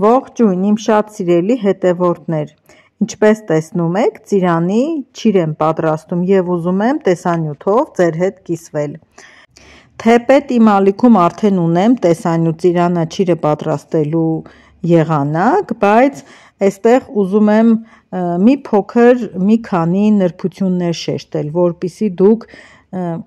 Ողջույն, իմ շատ սիրելի հետևորդներ։ Ինչպես տեսնում եք, ծիրանի չիր եմ պատրաստում եւ ուզում եմ տեսանյութով ձեր հետ կիսվել։ Թեպետ իմ ալիքում արդեն ունեմ տեսանյութ ծիրանա չիրը պատրաստելու եղանակ, բայց այստեղ ուզում եմ մի փոքր մի քանի նրբություններ շեշտել, որpիսի դուք և,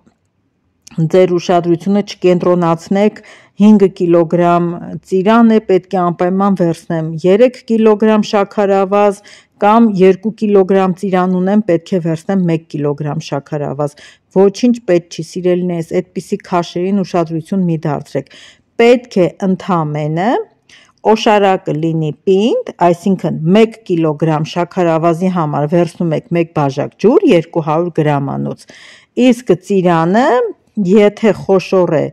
ձեր ուշադրությունը չկենտրոնացնեք 5 կիլոգրամ ծիրան է, պետք է անպայման վերցնեմ, 3 կիլոգրամ շաքարավազ կամ 2 կիլոգրամ ծիրան ունեմ, պետք է վերցնեմ 1 կիլոգրամ շաքարավազ։ Ոչինչ պետք չի սիրելինես, այդպիսի քաշերին ուշադրություն մի դարձրեք։ Պետք է ընդամենը օշարակը լինի պինդ, այսինքն 1 կիլոգրամ շաքարավազի համար վերցնում եք 1 բաժակ ջուր 200 գրամանոց։ Իսկ ծիրանը Եթե խոշոր է,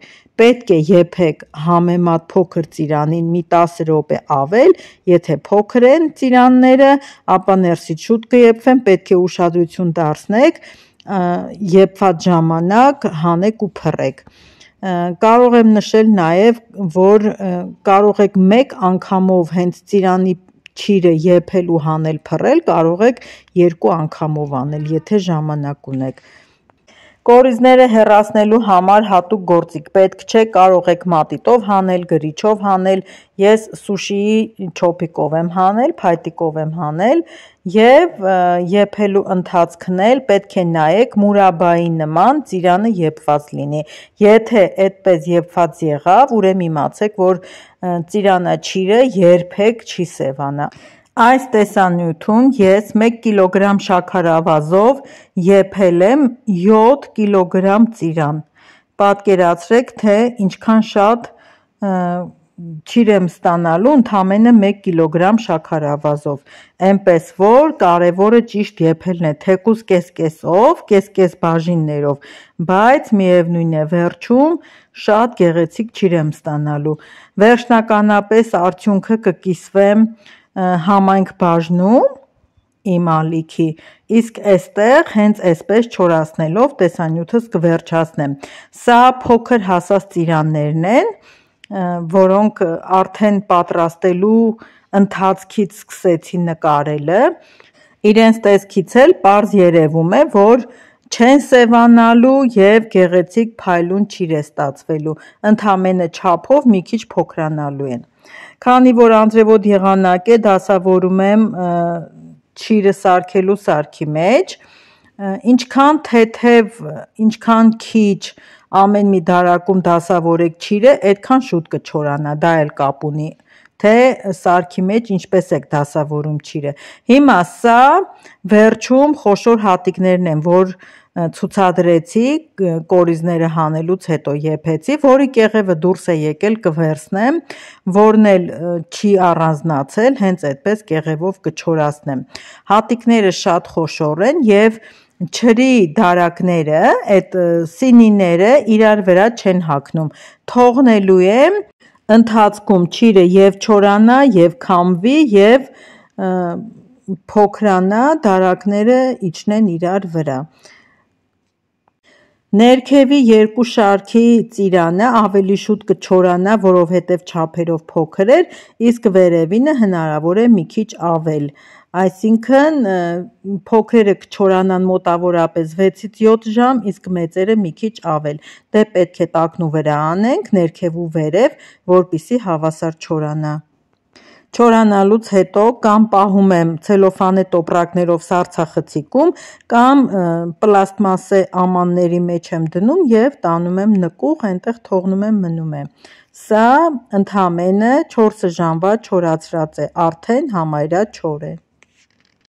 պետք է եփեք համեմատ փոքր ծիրանին մի 10 րոպե ավել, եթե փոքր են ծիրանները, ապա ներսից շուտ կեփվեն, պետք է ուշադրություն դարձնեք, եփված ժամանակ հանեք ու փռեք։ Կարող եմ նշել նաև, որ կարող եք մեկ անգամով հենց ծիրանի չիրը եփել ու հանել փռել, կարող եք երկու անգամով անել, եթե ժամանակ ունեք։ Կորիզները հեռացնելու համար հատուկ գործիք պետք չէ, կարող եք մատիտով հանել, գրիչով հանել, ես սուշիի չոփիկով եմ հանել, փայտիկով եմ հանել եւ եփելու ընթացքն էլ պետք է նայեք մուրաբայի նման ծիրանը եփված լինի։ Եթե այդպես եփված եղավ, ուրեմն իմացեք, որ ծիրանաչիրը երբեք չի սևանա։ Այս տեսանյութում ես 1 կիլոգրամ շաքարավազով եփել եմ 7 կիլոգրամ ծիրան։ Պատկերացրեք, թե ինչքան շատ չիր եմ ստանալու ընդամենը 1 կիլոգրամ շաքարավազով։ Էնպես որ կարևորը ճիշտ եփելն է, թեկուզ կես-կեսով, կես-կես բաժիններով, բայց միևնույնն է վերջում շատ գեղեցիկ չիր եմ ստանալու։ Վերջնականապես արդյունքը կկիսվեմ համայնք բաժնում իմ ալիքի, իսկ այստեղ հենց այսպես չորացնելով տեսանյութս կվերջացնեմ։ Սա փոքր հասած ծիրաններն են, որոնք արդեն պատրաստելու ընթացքից սկսեցի նկարելը։ Իրենց տեսքից էլ པարզ երևում է, որ չեն սևանալու եւ գեղեցիկ փայլուն չիր է ստացվելու։ Ընթամենը ճափով մի քիչ փոքրանալու են։ Քանի որ անձրևոտ եղանակ է, դասավորում եմ ճիրը սարքելու սարքի մեջ, ինչքան թեթև, ինչքան քիչ ամեն մի դարակում դասավորեք ճիրը, այդքան շուտ կչորանա, դա էլ կապ ունի թե սարքի մեջ ինչպես եք դասավորում ճիրը։ Հիմա սա վերջում խոշոր հատիկներն են, որ և, ցուցադրեցի կորիզները հանելուց հետո եփեցի, որի կեղևը դուրս է եկել կվերցնեմ, որն էլ չի առանձնացել, հենց այդպես կեղևով կչորացնեմ։ Հատիկները շատ խոշոր են եւ Չրի դարակները, այդ սինիները իրար վրա չեն հագնում։ Թողնելու եմ ընթացքում ճիրը եւ չորանա եւ քամվի եւ փոքրանա, դարակները իջնեն իրար վրա։ Ներքևի երկու շարքի ծիրանը ավելի շուտ կչորանա, որովհետև չափերով փոքր էր, իսկ վերևինը հնարավոր է մի քիչ ավել։ Այսինքն փոքրերը կչորանան մոտավորապես 6-ից 7 ժամ, իսկ մեծերը մի քիչ ավել։ Դե պետք է տակնուվրա անենք ներքև ու վերև, որպիսի հավասար չորանա չորանալուց հետո կամ պահում եմ ցելոֆանե տոպրակներով սառցախցիկում կամ պլաստմասե ամանների մեջ եմ դնում եւ տանում եմ նկուղ, այնտեղ թողնում եմ մնում է։ Սա ընդամենը 4 ժամվա չորացրած է, արդեն համարյա 4 է։